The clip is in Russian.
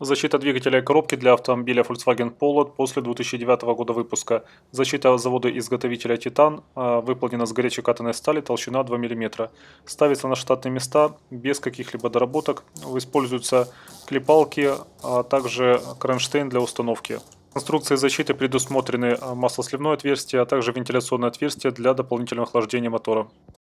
Защита двигателя и коробки для автомобиля Volkswagen Polo после 2009 года выпуска. Защита завода-изготовителя «Титан» а, выполнена с горячей катанной стали, толщина 2 мм. Ставится на штатные места без каких-либо доработок. Используются клепалки, а также кронштейн для установки. конструкции защиты предусмотрены а, маслосливное отверстие, а также вентиляционное отверстие для дополнительного охлаждения мотора.